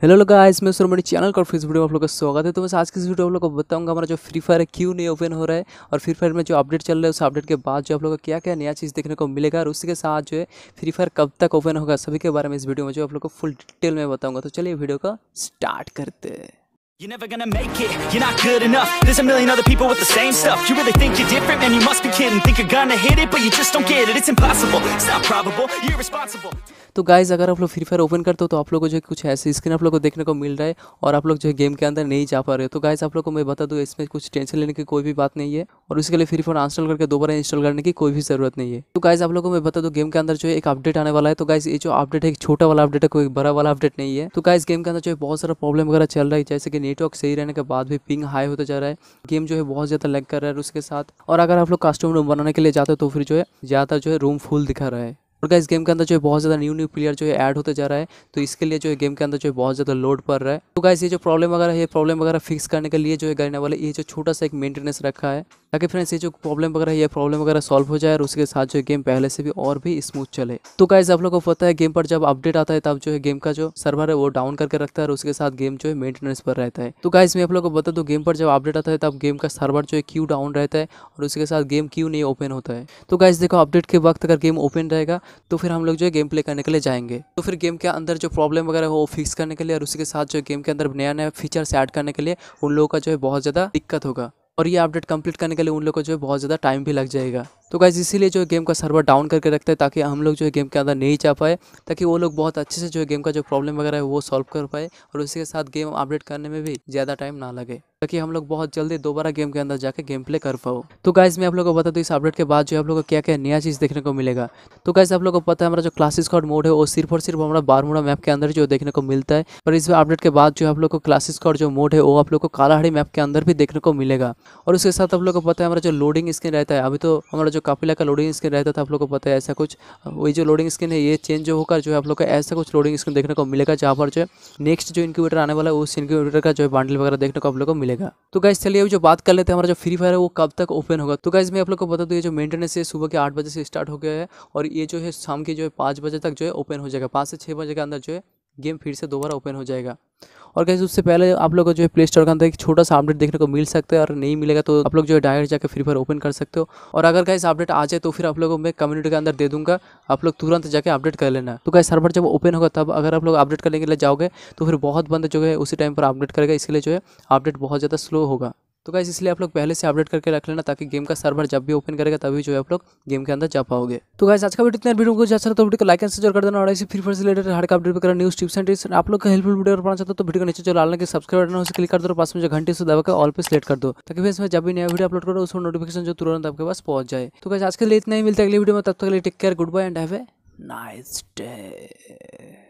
Hello लोग आज मैं सुरमणि चैनल का फिर वीडियो में आप लोग का स्वागत है तो मैं आज की इस वीडियो आप लोग को बताऊंगा हमारा जो फ्री फायर है क्यों नहीं ओपन हो रहा है और फ्री फायर में जो अपडेट चल रहा है उस अपडेट के बाद जो आप लोग को क्या क्या नया चीज़ देखने को मिलेगा और उसके साथ जो है फ्री फायर कब तक ओपन होगा सभी के बारे में इस वीडियो में जो आप लोग को फुल डिटेल में बताऊँगा तो चलिए वीडियो का स्टार्ट करते हैं You're never gonna make it, you're not good enough There's a million other people with the same stuff You really think you're different? Man, you must be kidding Think you're gonna hit it, but you just don't get it It's impossible, it's not probable, you're responsible तो guys अगर आप लोग free fire open करते हो तो आप लोगों को जो है कुछ ऐसे स्क्रीन आप लोगों को देखने को मिल रहा है और आप लोग जो है गेम के अंदर नहीं जा पा रहे हो तो गाइज आप लोगों को मैं बता दूँ इसमें कुछ टेंशन लेने की कोई भी बात नहीं है और इसके लिए फ्री फायर इंस्टॉल करके दोबारा इंस्टॉल करने की कोई भी जरूरत नहीं है तो गाइज आप लोग को मैं बता दूँ गेम के अंदर जो है एक अपडेट आने वाला है तो गाइज ये जो अपडेट है एक छोटा वाला अपडेट है कोई बड़ा वाला अपडेट नहीं है तो गाइज गेम के अंदर जो है बहुत सारा प्रॉब्लम वगैरह चल रहा है जैसे कि नेटवर्क सही रहने के बाद भी पिंग हाई होता जा रहा है गेम जो है बहुत ज़्यादा लैग कर रहा है उसके साथ और अगर आप लोग कस्टम रूम बनाने के लिए जाते हो तो फिर जो है ज़्यादा जो है रूम फुल दिखा रहा है और क्या इस गेम के अंदर जो है बहुत ज़्यादा न्यू न्यू प्लेयर जो है ऐड होते जा रहा है तो इसके लिए जो है गेम के अंदर जो है बहुत ज़्यादा लोड पड़ रहा है तो गाइस ये जो प्रॉब्लम वगैरह है प्रॉब्लम वगैरह फिक्स करने के लिए जो है गाइना वाले ये जो छोटा सा एक मेंटेनेंस रखा है ताकि फ्रेंड्स ये जो प्रॉब्लम वगैरह ये प्रॉब्लम वगैरह सॉल्व हो जाए और उसके साथ जो गेम पहले से भी और भी स्मूथ चले तो गाइज आप लोग को पता है गेम पर जब अपडेट आता है तब जो है गेम का जो सर्वर है वो डाउन करके रखता है और उसके साथ गेम जो है मेंटेनेंस पर रहता है तो गाइज मैं आप लोग को बता दूँ गेम पर जब अपडेट आता है तब गेम का सर्वर जो है क्यू डाउन रहता है और उसके साथ गेम क्यू नहीं ओपन होता है तो गाइज देखो अपडेट के वक्त अगर गेम ओपन रहेगा तो फिर हम लोग जो है गेम प्ले करने के लिए जाएंगे तो फिर गेम के अंदर जो प्रॉब्लम वगैरह हो वो फिक्स करने के लिए और उसी के साथ जो गेम के अंदर नया नया फीचर्स ऐड करने के लिए उन लोगों का जो है बहुत ज़्यादा दिक्कत होगा और ये अपडेट कंप्लीट करने के लिए उन लोग को जो है बहुत ज़्यादा टाइम भी लग जाएगा तो गाइज़ इसीलिए जो है गेम का सर्वर डाउन करके रखते हैं ताकि हम लोग जो है गेम के अंदर नहीं जा पाए ताकि वो लोग बहुत अच्छे से जो है गेम का जो प्रॉब्लम वगैरह है वो सॉल्व कर पाए और उसी के साथ गेम अपडेट करने में भी ज़्यादा टाइम ना लगे ताकि हम लोग बहुत जल्दी दोबारा गेम के अंदर जाकर गेम प्ले कर पाओ तो गाइज मैं आप लोगों को बता दूँ इस अपडेट के बाद जो है आप लोगों को क्या क्या नया चीज़ देखने को मिलेगा तो गाइज आप लोगों को पता है हमारा जो क्लासेस कॉड मोड है वो सिर्फ और सिर्फ हमारा बारमूड़ा मैप के अंदर जो देखने को मिलता है पर इस अपडेट के बाद जो आप लोग को क्लासेस कॉड जो मोड है वो आप लोग को कालाहाड़ी मैप के अंदर भी देखने को मिलेगा और उसके साथ आप लोग को पता है हमारा जो लोडिंग स्क्रीन रहता है अभी तो हमारा जो काफिला का लोडिंग स्क्रीन रहता था आप लोगों को पता है ऐसा कुछ वही जो लोडिंग स्क्रीन है ये चेंज होकर जो है आप लोग को ऐसा कुछ लोडिंग स्क्रीन देखने को मिलेगा जहाँ पर जो है नेक्स्ट जो इनक्यूबेटर आने वाला है उस इनक्यूबेटर का जो है बांडल वगैरह देखने को आप लोग को मिलेगा तो गाइज चलिए अभी जो बात कर लेते हैं हमारा जो फ्री फायर है वो कब तक ओपन होगा तो गाइज मैं आप लोग को बता दूँ ये जो मेंटेनेंस है सुबह के आठ बजे से स्टार्ट हो गया है और ये जो है शाम के जो है पाँच बजे तक जो है ओपन हो जाएगा पाँच से छः बजे के अंदर जो है गेम फिर से दोबारा ओपन हो जाएगा और कैसे उससे पहले आप लोग को जो है प्ले स्टोर के अंदर एक छोटा सा अपडेट देखने को मिल सकता है और नहीं मिलेगा तो आप लोग जो है डायरेक्ट जाकर फ्री फायर ओपन कर सकते हो और अगर कैसे अपडेट आ जाए तो फिर आप लोगों को मैं कम्युनिटी के अंदर दे दूंगा आप लोग तुरंत जाकर अपडेट कर लेना तो कैसे सर्वर जब ओपन होगा तब अगर आप लोग अपडेट करने के लिए जाओगे तो फिर बहुत बंद जो है उसी टाइम पर अपडेट करेगा इसके लिए जो है अपडेट बहुत ज़्यादा स्लो होगा तो गाइज इसलिए आप लोग पहले से अपडेट करके रख लेना ताकि गेम का सर्वर जब भी ओपन करेगा तभी जो है आप लोग गेम के अंदर जा पाओगे तो गाइज आज का वीडियो इतना वीडियो को अच्छा तो वीडियो को लाइक एंड शेयर कर देना और ऐसे फिर फिर से रिलेटेड हर का अपडेट करना न्यूज टिप्स एंड ट्रिक्स आप लोग का हेल्पफुल वीडियो पाना चाहते हो तो वीडियो को नीचे चलो लाल के सब्सक्राइब बटन उसे क्लिक कर दो पास में जो घंटे से दबा ऑल पे सिलेक्ट कर दो ताकि फिर इसमें जब भी नया वीडियो अपलोड करो उसमें नोटिफिकेशन जो तुरंत आपके पास पहुंच जाए तो गाइज आज के लिए इतना ही मिलता है अगले वीडियो में तब तक take care goodbye and have a nice day